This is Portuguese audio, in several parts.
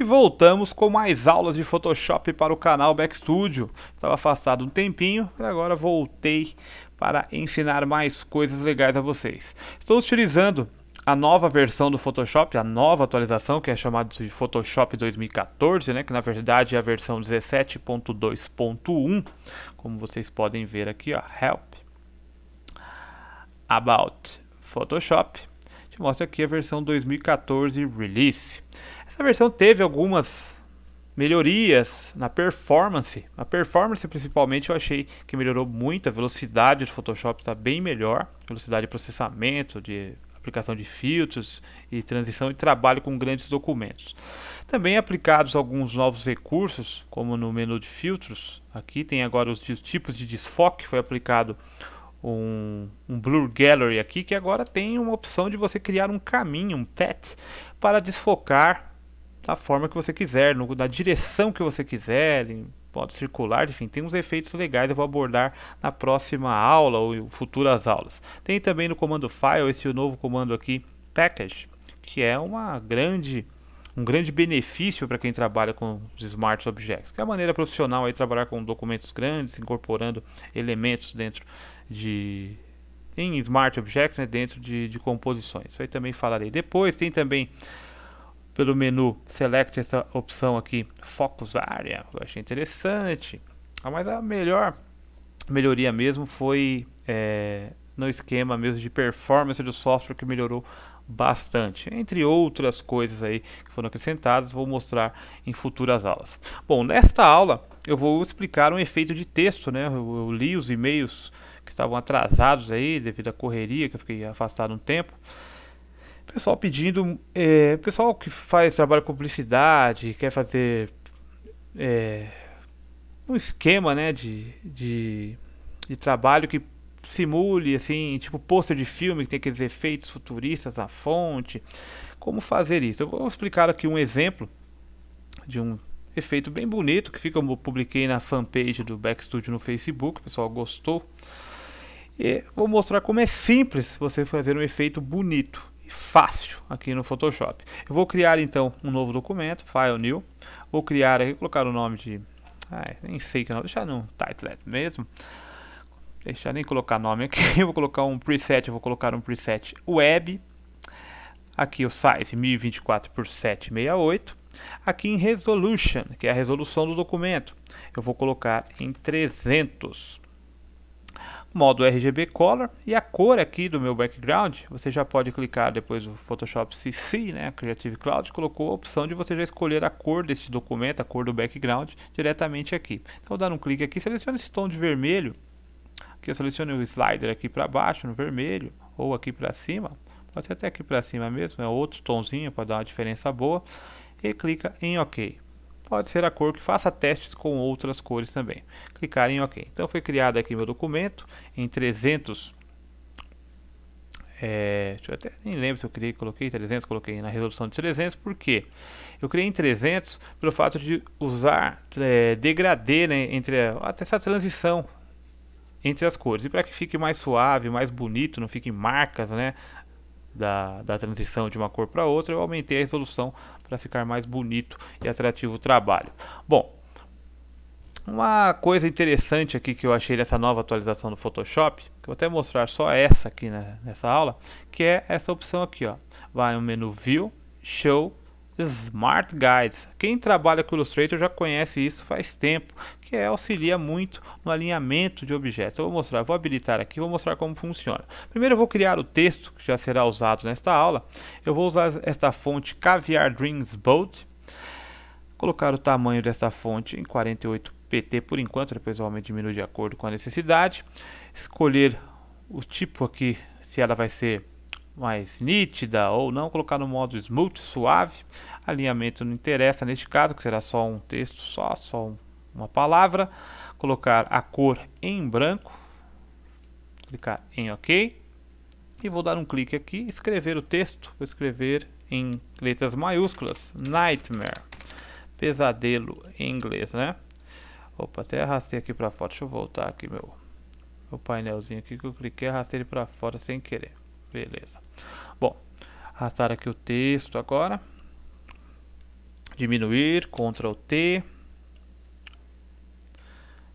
e voltamos com mais aulas de Photoshop para o canal Backstudio. Estava afastado um tempinho, mas agora voltei para ensinar mais coisas legais a vocês. Estou utilizando a nova versão do Photoshop, a nova atualização que é chamada de Photoshop 2014, né, que na verdade é a versão 17.2.1, como vocês podem ver aqui, ó, help about Photoshop. Te mostro aqui a versão 2014 release. Essa versão teve algumas melhorias na performance. na performance, principalmente, eu achei que melhorou muito. A velocidade do Photoshop está bem melhor. Velocidade de processamento, de aplicação de filtros e transição e trabalho com grandes documentos. Também aplicados alguns novos recursos, como no menu de filtros. Aqui tem agora os tipos de desfoque. Foi aplicado um, um Blur Gallery aqui, que agora tem uma opção de você criar um caminho, um path, para desfocar da forma que você quiser, no, da direção que você quiser, em modo circular, enfim, tem uns efeitos legais, eu vou abordar na próxima aula ou futuras aulas. Tem também no comando file esse novo comando aqui, package, que é uma grande um grande benefício para quem trabalha com os Smart Objects, que é a maneira profissional aí trabalhar com documentos grandes, incorporando elementos dentro de em Smart Objects, né, dentro de, de composições. Isso aí também falarei depois. Tem também pelo menu Select essa opção aqui, Focus área Eu achei interessante. Ah, mas a melhor melhoria mesmo foi é, no esquema mesmo de performance do software que melhorou bastante, entre outras coisas aí que foram acrescentadas, vou mostrar em futuras aulas. Bom, nesta aula eu vou explicar um efeito de texto, né? Eu, eu li os e-mails que estavam atrasados aí devido à correria que eu fiquei afastado um tempo pessoal pedindo, é, pessoal que faz trabalho com publicidade, quer fazer é, um esquema, né, de, de, de trabalho que simule, assim, tipo pôster de filme que tem aqueles efeitos futuristas na fonte. Como fazer isso? Eu vou explicar aqui um exemplo de um efeito bem bonito que fica, eu publiquei na fanpage do Back Studio no Facebook, o pessoal gostou. E vou mostrar como é simples você fazer um efeito bonito fácil aqui no Photoshop. Eu vou criar então um novo documento, File New. Vou criar aqui, colocar o nome de... Ai, nem sei que nome, deixar no title mesmo. Deixar nem colocar nome aqui, eu vou colocar um preset, eu vou colocar um preset web. Aqui o size 1024 por 768. Aqui em resolution, que é a resolução do documento, eu vou colocar em 300 modo RGB Color e a cor aqui do meu background, você já pode clicar depois o Photoshop CC, né, Creative Cloud, colocou a opção de você já escolher a cor deste documento, a cor do background, diretamente aqui. Então, dando um clique aqui, seleciona esse tom de vermelho, aqui eu selecionei o slider aqui para baixo, no vermelho, ou aqui para cima, pode ser até aqui para cima mesmo, é outro tonzinho para dar uma diferença boa, e clica em OK pode ser a cor que faça testes com outras cores também. Clicar em OK. Então foi criado aqui meu documento em 300 é, eu até nem lembro se eu criei, coloquei 300, coloquei na resolução de 300, porque eu criei em 300 pelo fato de usar é, degradê, né, entre a, até essa transição entre as cores e para que fique mais suave, mais bonito, não fique marcas, né, da, da transição de uma cor para outra, eu aumentei a resolução para ficar mais bonito e atrativo o trabalho. Bom, uma coisa interessante aqui que eu achei nessa nova atualização do Photoshop, que eu vou até mostrar só essa aqui né, nessa aula, que é essa opção aqui, ó. Vai no menu View, Show, Smart Guides. Quem trabalha com Illustrator já conhece isso faz tempo, que é, auxilia muito no alinhamento de objetos. Eu vou mostrar, vou habilitar aqui, vou mostrar como funciona. Primeiro eu vou criar o texto que já será usado nesta aula. Eu vou usar esta fonte Caviar Dreams Bold. Colocar o tamanho desta fonte em 48 PT por enquanto, depois o aumento diminui de acordo com a necessidade. Escolher o tipo aqui, se ela vai ser mais nítida ou não, colocar no modo smooth, suave. Alinhamento não interessa neste caso, que será só um texto só, só uma palavra. Colocar a cor em branco. Clicar em OK. E vou dar um clique aqui, escrever o texto. Vou escrever em letras maiúsculas, Nightmare. Pesadelo em inglês, né? Opa, até arrastei aqui para fora. Deixa eu voltar aqui meu, o painelzinho aqui que eu cliquei arrastei ele para fora sem querer. Beleza. Bom, arrastar aqui o texto agora. Diminuir, Ctrl T.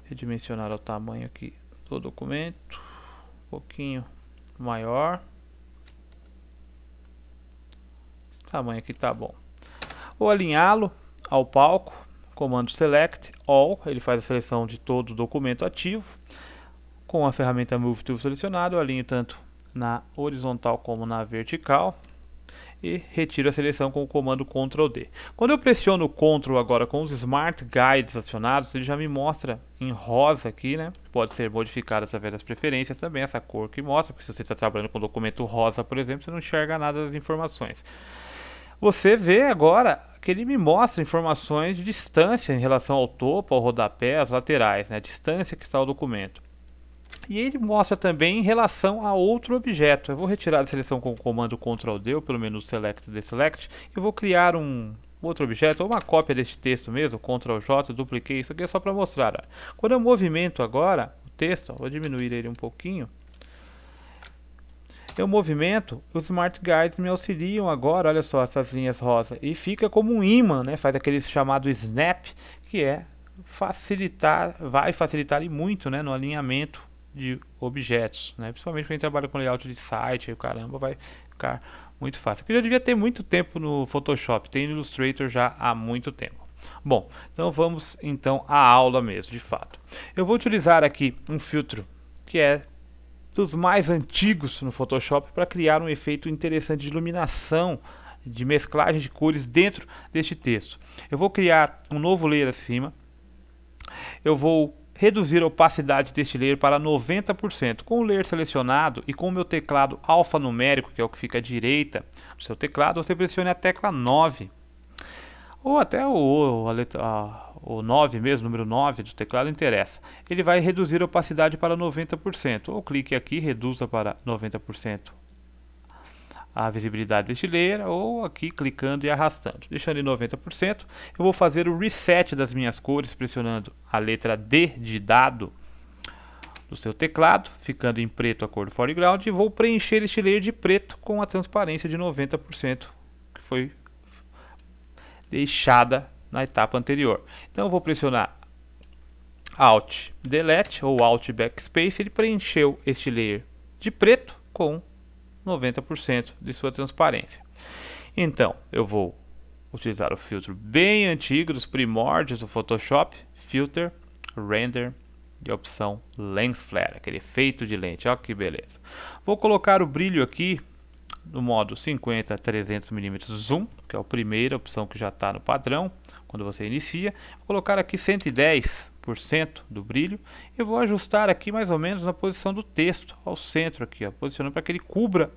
Redimensionar o tamanho aqui do documento. Um pouquinho maior. Esse tamanho aqui tá bom. Ou alinhá-lo ao palco. Comando Select All, ele faz a seleção de todo o documento ativo. Com a ferramenta Move Tool selecionado, eu alinho tanto na horizontal como na vertical e retiro a seleção com o comando Ctrl D. Quando eu pressiono o Ctrl agora com os Smart Guides acionados, ele já me mostra em rosa aqui, né? Pode ser modificado através das preferências também, essa cor que mostra, porque se você está trabalhando com documento rosa, por exemplo, você não enxerga nada das informações. Você vê agora que ele me mostra informações de distância em relação ao topo, ao rodapé, às laterais, né? A distância que está o documento. E ele mostra também em relação a outro objeto. Eu vou retirar da seleção com o comando Ctrl D, ou pelo menu Select Deselect, e vou criar um outro objeto, ou uma cópia deste texto mesmo, Ctrl J, dupliquei, isso aqui é só para mostrar. Quando eu movimento agora o texto, vou diminuir ele um pouquinho, eu movimento, os Smart Guides me auxiliam agora, olha só essas linhas rosa, e fica como um imã, né? faz aquele chamado snap, que é facilitar, vai facilitar muito né? no alinhamento de objetos, né? Principalmente quem trabalha com layout de site, caramba, vai ficar muito fácil. Eu já devia ter muito tempo no Photoshop, tem Illustrator já há muito tempo. Bom, então vamos então à aula mesmo, de fato. Eu vou utilizar aqui um filtro que é dos mais antigos no Photoshop para criar um efeito interessante de iluminação, de mesclagem de cores dentro deste texto. Eu vou criar um novo layer acima. Eu vou reduzir a opacidade deste layer para 90%. Com o layer selecionado e com o meu teclado alfanumérico, que é o que fica à direita do seu teclado, você pressione a tecla 9 ou até o, a letra, a, o 9 mesmo, número 9 do teclado, interessa. Ele vai reduzir a opacidade para 90%. Ou clique aqui, reduza para 90% a visibilidade da estileira ou aqui clicando e arrastando. Deixando em 90%, eu vou fazer o reset das minhas cores pressionando a letra D de dado do seu teclado, ficando em preto a cor do foreground e vou preencher este layer de preto com a transparência de 90% que foi deixada na etapa anterior. Então eu vou pressionar Alt Delete ou Alt Backspace, ele preencheu este layer de preto com 90% de sua transparência. Então, eu vou utilizar o filtro bem antigo dos primórdios do Photoshop, Filter, Render e a opção Lens Flare, aquele efeito de lente, olha que beleza. Vou colocar o brilho aqui no modo 50 300 mm zoom, que é a primeira opção que já está no padrão quando você inicia. Vou colocar aqui 110% do brilho. Eu vou ajustar aqui mais ou menos na posição do texto, ao centro aqui, ó, posicionando para que ele cubra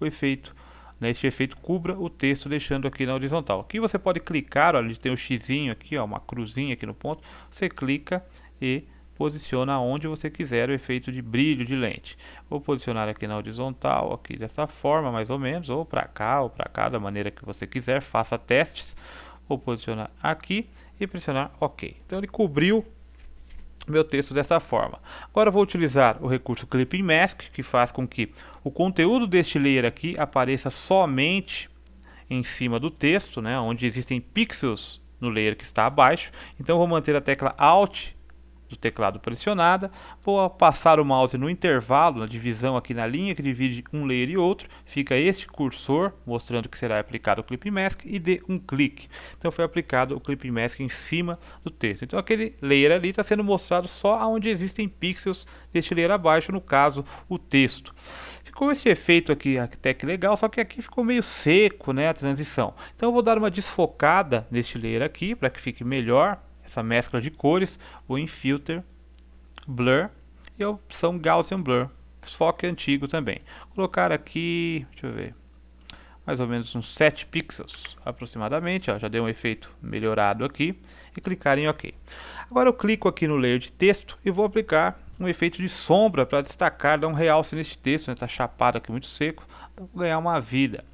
o efeito. Neste né? este efeito cubra o texto, deixando aqui na horizontal. Aqui você pode clicar, olha, tem um xizinho aqui, ó, uma cruzinha aqui no ponto. Você clica e posiciona onde você quiser o efeito de brilho de lente. Vou posicionar aqui na horizontal, aqui dessa forma mais ou menos, ou para cá, ou para cá, da maneira que você quiser, faça testes. Vou posicionar aqui e pressionar OK. Então ele cobriu meu texto dessa forma. Agora vou utilizar o recurso Clipping Mask, que faz com que o conteúdo deste layer aqui apareça somente em cima do texto, né, onde existem pixels no layer que está abaixo. Então vou manter a tecla Alt do teclado pressionada, vou passar o mouse no intervalo, na divisão aqui na linha que divide um layer e outro, fica este cursor mostrando que será aplicado o clip mask e dê um clique. Então foi aplicado o clip mask em cima do texto. Então aquele layer ali está sendo mostrado só onde existem pixels deste layer abaixo, no caso o texto. Ficou esse efeito aqui até que legal, só que aqui ficou meio seco né, a transição. Então eu vou dar uma desfocada neste layer aqui para que fique melhor essa mescla de cores, o Infilter, Blur e a opção Gaussian Blur, foco antigo também. Vou colocar aqui, deixa eu ver, mais ou menos uns 7 pixels aproximadamente, ó, já deu um efeito melhorado aqui, e clicar em OK. Agora eu clico aqui no layer de texto e vou aplicar um efeito de sombra para destacar, dar um realce neste texto, está né, tá chapado aqui muito seco, ganhar uma vida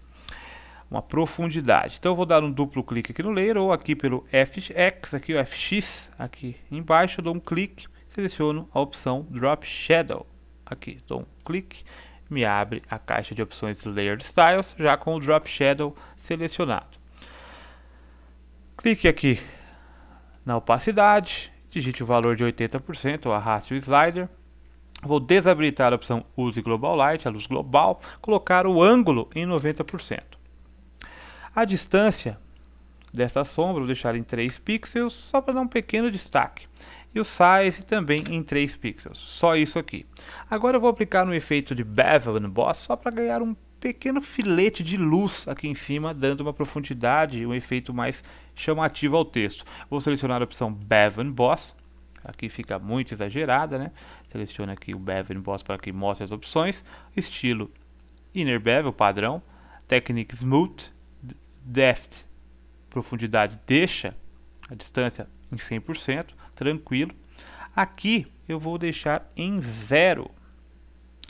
uma profundidade. Então eu vou dar um duplo clique aqui no layer ou aqui pelo FX, aqui o FX aqui embaixo, eu dou um clique, seleciono a opção Drop Shadow. Aqui, dou um clique, me abre a caixa de opções Layer Styles, já com o Drop Shadow selecionado. Clique aqui na opacidade, digite o valor de 80%, arraste o slider. Vou desabilitar a opção Use Global Light, a luz global, colocar o ângulo em 90%. A distância desta sombra vou deixar em 3 pixels, só para dar um pequeno destaque. E o size também em 3 pixels, só isso aqui. Agora eu vou aplicar um efeito de bevel no boss, só para ganhar um pequeno filete de luz aqui em cima, dando uma profundidade e um efeito mais chamativo ao texto. Vou selecionar a opção bevel no Boss, aqui fica muito exagerada, né? Selecione aqui o bevel no Boss para que mostre as opções. Estilo Inner Bevel, padrão. Technique Smooth, depth, profundidade, deixa a distância em 100%, tranquilo. Aqui eu vou deixar em zero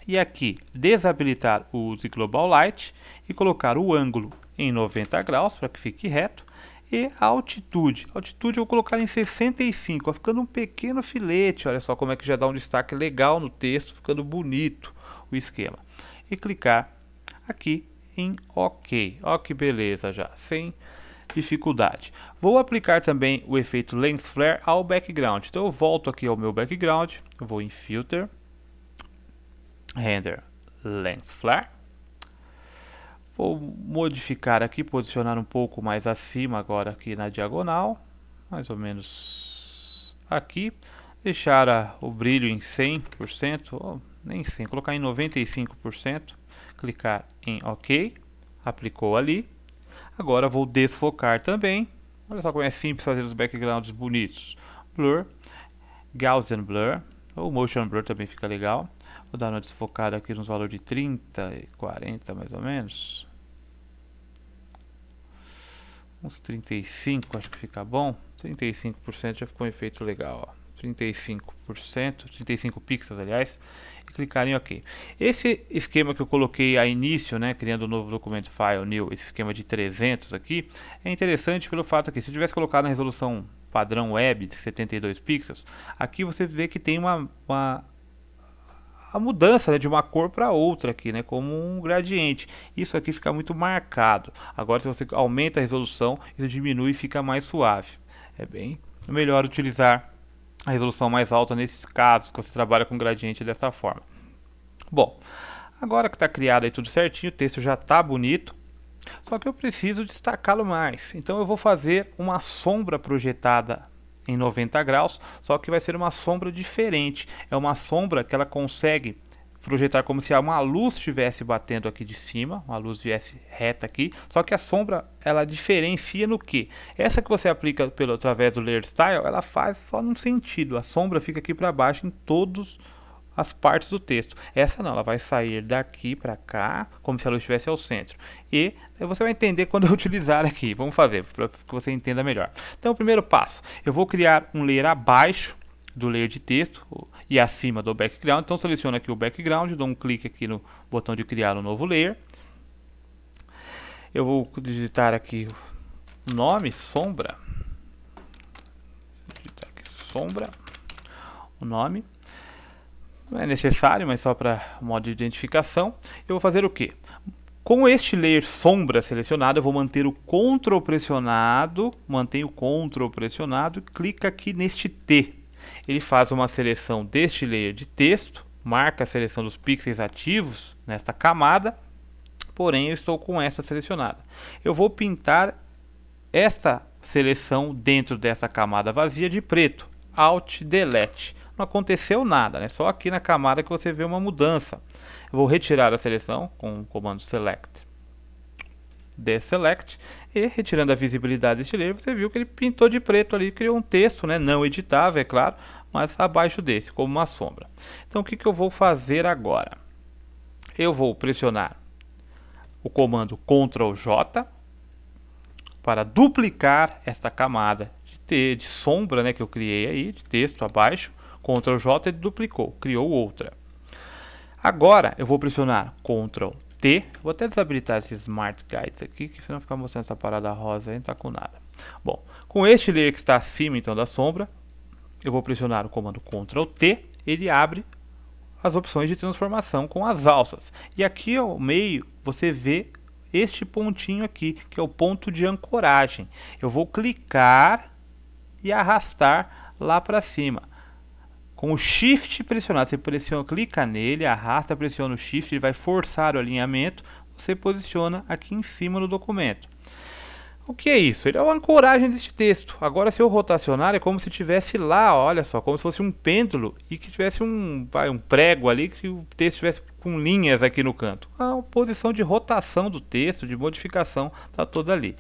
E aqui desabilitar o Use Global Light e colocar o ângulo em 90 graus para que fique reto. E a altitude, altitude eu vou colocar em 65, ó, ficando um pequeno filete. Olha só como é que já dá um destaque legal no texto, ficando bonito o esquema. E clicar aqui em OK. Ó que beleza já, sem dificuldade. Vou aplicar também o efeito Lens Flare ao background. Então eu volto aqui ao meu background, vou em Filter, Render Lens Flare. Vou modificar aqui, posicionar um pouco mais acima agora aqui na diagonal, mais ou menos aqui. Deixar a, o brilho em 100%, ou nem 100, colocar em 95% clicar em OK, aplicou ali. Agora vou desfocar também. Olha só como é simples fazer os backgrounds bonitos. Blur, Gaussian Blur, ou Motion Blur também fica legal. Vou dar uma desfocada aqui nos valores de 30 e 40 mais ou menos. Uns 35 acho que fica bom. 35% já ficou um efeito legal, ó. 35%, 35 pixels, aliás, e clicar em OK. Esse esquema que eu coloquei a início, né, criando um novo documento file new, esse esquema de 300 aqui, é interessante pelo fato que se eu tivesse colocado na resolução padrão web de 72 pixels, aqui você vê que tem uma, uma a mudança né, de uma cor para outra aqui, né, como um gradiente. Isso aqui fica muito marcado. Agora, se você aumenta a resolução, isso diminui e fica mais suave. É bem melhor utilizar a resolução mais alta nesses casos que você trabalha com gradiente dessa forma. Bom, agora que está criado aí tudo certinho, o texto já está bonito, só que eu preciso destacá-lo mais. Então eu vou fazer uma sombra projetada em 90 graus, só que vai ser uma sombra diferente. É uma sombra que ela consegue projetar como se uma luz estivesse batendo aqui de cima, uma luz viesse reta aqui, só que a sombra ela diferencia no que? Essa que você aplica pelo através do layer style, ela faz só num sentido, a sombra fica aqui para baixo em todos as partes do texto. Essa não, ela vai sair daqui para cá, como se a luz estivesse ao centro. E eh, você vai entender quando eu utilizar aqui. Vamos fazer para que você entenda melhor. Então, o primeiro passo, eu vou criar um layer abaixo do layer de texto e acima do background. Então seleciono aqui o background, dou um clique aqui no botão de criar um novo layer. Eu vou digitar aqui nome sombra. digitar aqui sombra. O nome não é necessário, mas só para modo de identificação. Eu vou fazer o que? Com este layer sombra selecionado, eu vou manter o CTRL pressionado, mantenho o CTRL pressionado, clica aqui neste T ele faz uma seleção deste layer de texto, marca a seleção dos pixels ativos nesta camada, porém eu estou com esta selecionada. Eu vou pintar esta seleção dentro dessa camada vazia de preto, Alt Delete. Não aconteceu nada, né? só aqui na camada que você vê uma mudança. Eu vou retirar a seleção com o comando Select deselect e retirando a visibilidade deste layer, você viu que ele pintou de preto ali, criou um texto, né, não editável, é claro, mas abaixo desse, como uma sombra. Então o que, que eu vou fazer agora? Eu vou pressionar o comando Ctrl J para duplicar esta camada de, de sombra né, que eu criei aí, de texto abaixo, Ctrl J ele duplicou, criou outra. Agora eu vou pressionar Ctrl Vou até desabilitar esse Smart Guides aqui, que senão ficar mostrando essa parada rosa e não tá com nada. Bom, com este layer que está acima então da sombra, eu vou pressionar o comando Ctrl T, ele abre as opções de transformação com as alças. E aqui ao meio você vê este pontinho aqui, que é o ponto de ancoragem. Eu vou clicar e arrastar lá para cima. Com o shift pressionado, você pressiona, clica nele, arrasta, pressiona o shift, ele vai forçar o alinhamento, você posiciona aqui em cima do documento. O que é isso? Ele é uma ancoragem deste texto. Agora, se eu rotacionar, é como se tivesse lá, olha só, como se fosse um pêndulo e que tivesse um, um prego ali, que o texto tivesse com linhas aqui no canto. A posição de rotação do texto, de modificação, está toda ali.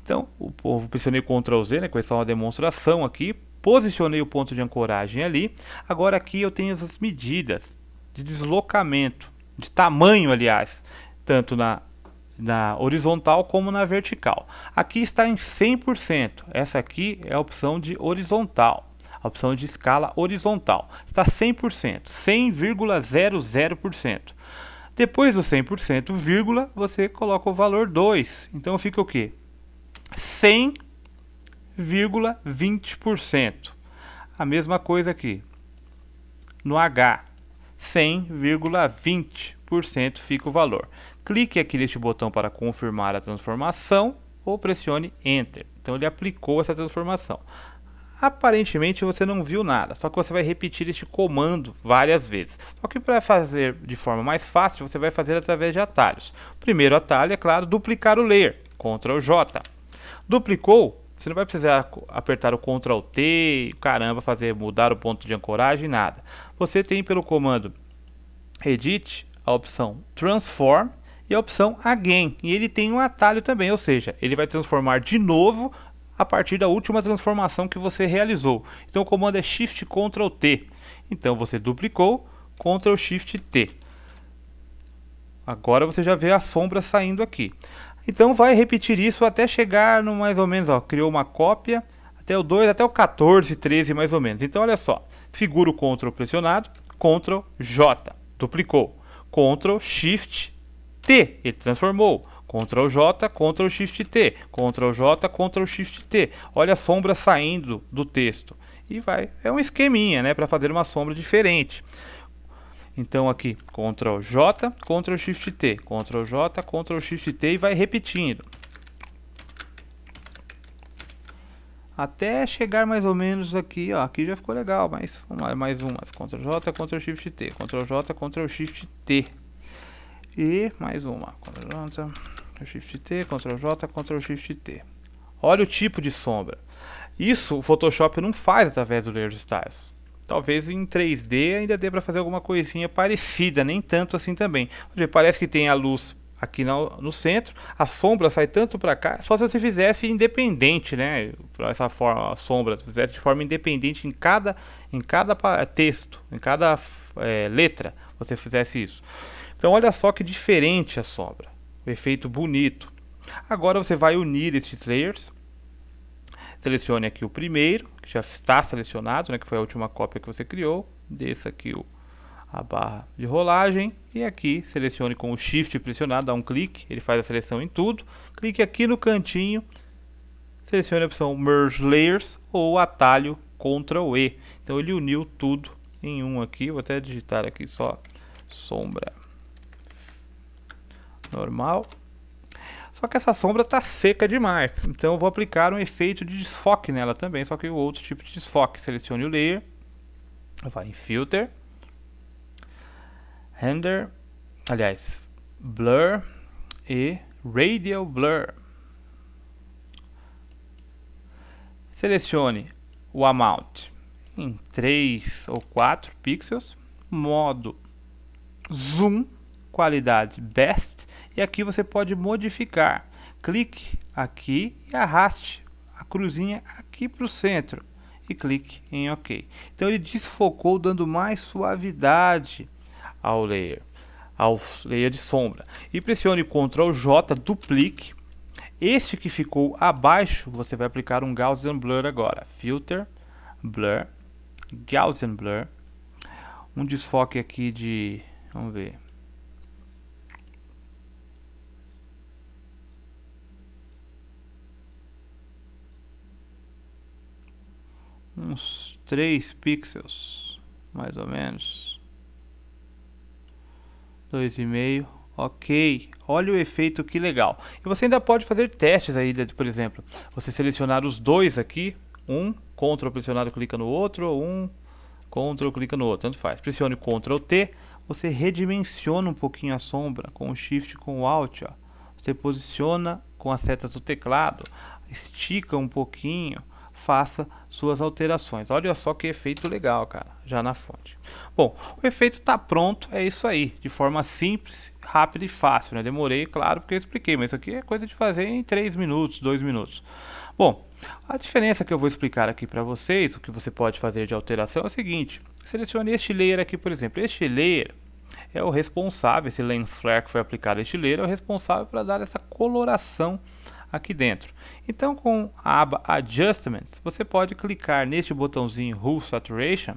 Então, o povo pressionei Ctrl Z, né, que vai ser uma demonstração aqui, Posicionei o ponto de ancoragem ali. Agora aqui eu tenho as medidas de deslocamento, de tamanho, aliás, tanto na, na horizontal como na vertical. Aqui está em 100%. Essa aqui é a opção de horizontal a opção de escala horizontal. Está 100%, 100,00%. Depois do 100%, vírgula, você coloca o valor 2. Então fica o quê? 100 100,20%. A mesma coisa aqui. No H, 100,20% fica o valor. Clique aqui neste botão para confirmar a transformação ou pressione Enter. Então ele aplicou essa transformação. Aparentemente você não viu nada, só que você vai repetir este comando várias vezes. Só que para fazer de forma mais fácil, você vai fazer através de atalhos. primeiro atalho é claro, duplicar o layer, Ctrl J. Duplicou, você não vai precisar apertar o Ctrl T, caramba, fazer mudar o ponto de ancoragem, nada. Você tem pelo comando Edit a opção Transform e a opção Again. E ele tem um atalho também, ou seja, ele vai transformar de novo a partir da última transformação que você realizou. Então o comando é Shift Ctrl T. Então você duplicou Ctrl Shift T. Agora você já vê a sombra saindo aqui. Então vai repetir isso até chegar no mais ou menos, ó, criou uma cópia, até o 2, até o 14, 13 mais ou menos. Então olha só, figura o Ctrl pressionado, Ctrl J, duplicou. Ctrl Shift T, ele transformou. Ctrl J, Ctrl Shift T, Ctrl J, Ctrl Shift T. Olha a sombra saindo do texto. E vai, é um esqueminha, né, para fazer uma sombra diferente. Então aqui, Ctrl J, Ctrl Shift T, Ctrl J, Ctrl Shift T e vai repetindo. Até chegar mais ou menos aqui, ó, aqui já ficou legal, mas vamos lá, mais umas, Ctrl J, Ctrl Shift T, Ctrl J, Ctrl Shift T. E mais uma, Ctrl J, Shift T, Ctrl J, Ctrl Shift T. Olha o tipo de sombra. Isso o Photoshop não faz através do Layer Styles talvez em 3D ainda dê para fazer alguma coisinha parecida, nem tanto assim também. Parece que tem a luz aqui no, no centro, a sombra sai tanto para cá, só se você fizesse independente, né? Essa forma, a sombra, fizesse de forma independente em cada, em cada texto, em cada é, letra, você fizesse isso. Então olha só que diferente a sombra, o efeito bonito. Agora você vai unir estes layers, selecione aqui o primeiro, que já está selecionado, né, que foi a última cópia que você criou, desça aqui o, a barra de rolagem e aqui selecione com o Shift pressionado, dá um clique, ele faz a seleção em tudo, clique aqui no cantinho, selecione a opção Merge Layers ou atalho Ctrl E. Então ele uniu tudo em um aqui, vou até digitar aqui só sombra normal só que essa sombra está seca demais, então eu vou aplicar um efeito de desfoque nela também, só que o outro tipo de desfoque. Selecione o layer, vai em Filter, Render, aliás, Blur e Radial Blur. Selecione o amount em 3 ou 4 pixels, modo zoom qualidade Best e aqui você pode modificar. Clique aqui e arraste a cruzinha aqui para o centro e clique em OK. Então ele desfocou dando mais suavidade ao layer, ao layer de sombra. E pressione Ctrl J, duplique. Este que ficou abaixo, você vai aplicar um Gaussian Blur agora. Filter, Blur, Gaussian Blur. Um desfoque aqui de, vamos ver, uns 3 pixels, mais ou menos. 2,5. Ok, olha o efeito que legal. E você ainda pode fazer testes aí, por exemplo, você selecionar os dois aqui, um, Ctrl pressionado clica no outro, um, Ctrl clica no outro, tanto faz. Pressione Ctrl T, você redimensiona um pouquinho a sombra com o Shift com o Alt, ó. Você posiciona com as setas do teclado, estica um pouquinho, faça suas alterações. Olha só que efeito legal, cara, já na fonte. Bom, o efeito está pronto, é isso aí, de forma simples, rápida e fácil. Né? Demorei, claro, porque eu expliquei, mas isso aqui é coisa de fazer em 3 minutos, 2 minutos. Bom, a diferença que eu vou explicar aqui para vocês, o que você pode fazer de alteração é o seguinte. Selecione este layer aqui, por exemplo. Este layer é o responsável, esse lens flare que foi aplicado a este layer, é o responsável para dar essa coloração aqui dentro. Então com a aba Adjustments, você pode clicar neste botãozinho Hull Saturation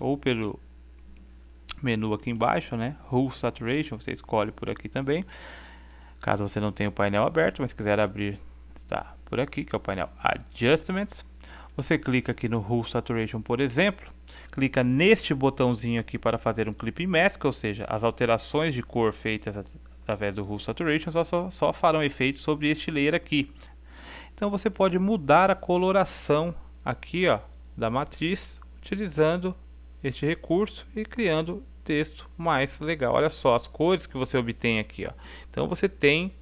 ou pelo menu aqui embaixo, né? Hull Saturation, você escolhe por aqui também. Caso você não tenha o painel aberto, mas quiser abrir, está por aqui, que é o painel Adjustments. Você clica aqui no Hull Saturation, por exemplo, clica neste botãozinho aqui para fazer um clip mask, ou seja, as alterações de cor feitas através do Hull Saturation, só, só, só farão efeito sobre este layer aqui. Então você pode mudar a coloração aqui ó, da matriz utilizando este recurso e criando texto mais legal. Olha só as cores que você obtém aqui. Ó. Então você tem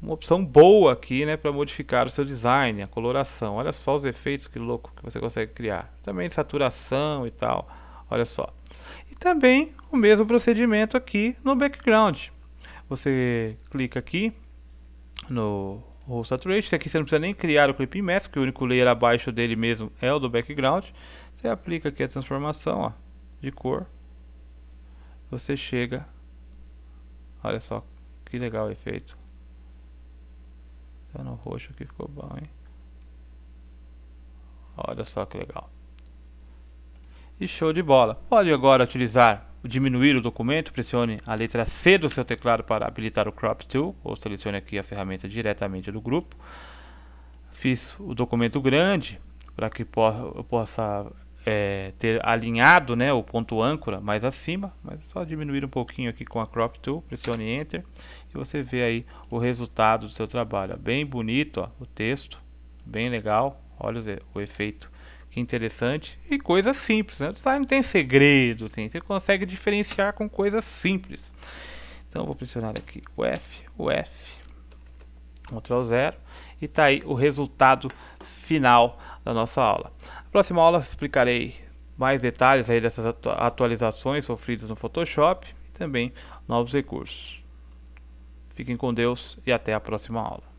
uma opção boa aqui né, para modificar o seu design, a coloração. Olha só os efeitos que louco que você consegue criar. Também saturação e tal. Olha só. E também o mesmo procedimento aqui no background. Você clica aqui no Roll Saturation. Aqui você não precisa nem criar o clip mask, que o único layer abaixo dele mesmo é o do background. Você aplica aqui a transformação ó, de cor. Você chega. Olha só que legal o efeito. Tá no roxo aqui, ficou bom, hein? Olha só que legal e show de bola. Pode agora utilizar diminuir o documento, pressione a letra C do seu teclado para habilitar o Crop Tool, ou selecione aqui a ferramenta diretamente do grupo. Fiz o documento grande para que eu possa é, ter alinhado né, o ponto âncora mais acima, mas só diminuir um pouquinho aqui com a Crop Tool, pressione Enter e você vê aí o resultado do seu trabalho. Bem bonito ó, o texto, bem legal, olha o efeito é interessante e coisas simples. Né? O design não tem segredo, assim, você consegue diferenciar com coisas simples. Então vou pressionar aqui o F, o F, Ctrl 0 e tá aí o resultado final da nossa aula. Na próxima aula explicarei mais detalhes aí dessas atualizações sofridas no Photoshop e também novos recursos. Fiquem com Deus e até a próxima aula.